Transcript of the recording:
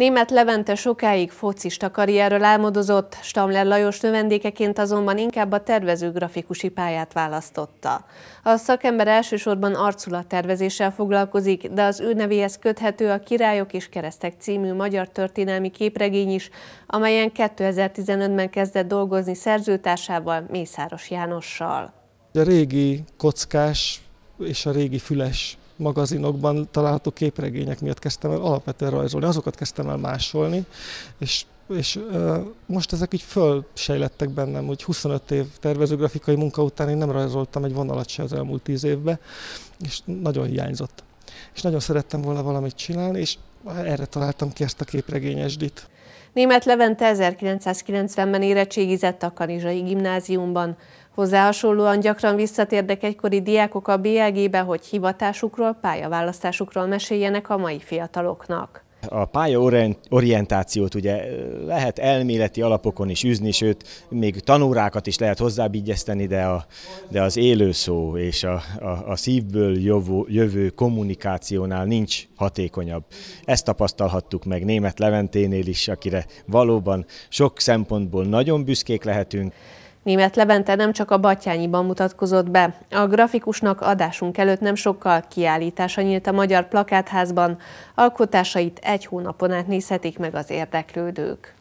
Német Levente sokáig focista karrierről álmodozott, Stamler Lajos növendékeként azonban inkább a tervező grafikusi pályát választotta. A szakember elsősorban arculattervezéssel foglalkozik, de az ő nevéhez köthető a Királyok és Keresztek című magyar történelmi képregény is, amelyen 2015-ben kezdett dolgozni szerzőtársával Mészáros Jánossal. A régi kockás és a régi füles magazinokban található képregények miatt kezdtem el alapvetően rajzolni, azokat kezdtem el másolni, és és most ezek így fölsejlettek bennem, hogy 25 év tervezőgrafikai munka után én nem rajzoltam egy vonalat se az elmúlt 10 évben, és nagyon hiányzott. És nagyon szerettem volna valamit csinálni, és erre találtam ki ezt a képregényesdit. Német Levente 1990-ben érettségizett a Kanizsai Gimnáziumban, Hozzá hasonlóan gyakran visszatérnek egykori diákok a BLG-be, hogy hivatásukról, pályaválasztásukról meséljenek a mai fiataloknak. A pályaorientációt ugye lehet elméleti alapokon is üzni, sőt, még tanórákat is lehet hozzábígyeszteni, de, a, de az élő szó és a, a, a szívből jövő, jövő kommunikációnál nincs hatékonyabb. Ezt tapasztalhattuk meg német Leventénél is, akire valóban sok szempontból nagyon büszkék lehetünk. Német Levente nem csak a Batyányiban mutatkozott be. A grafikusnak adásunk előtt nem sokkal kiállítása nyílt a Magyar Plakátházban. Alkotásait egy hónapon át nézhetik meg az érdeklődők.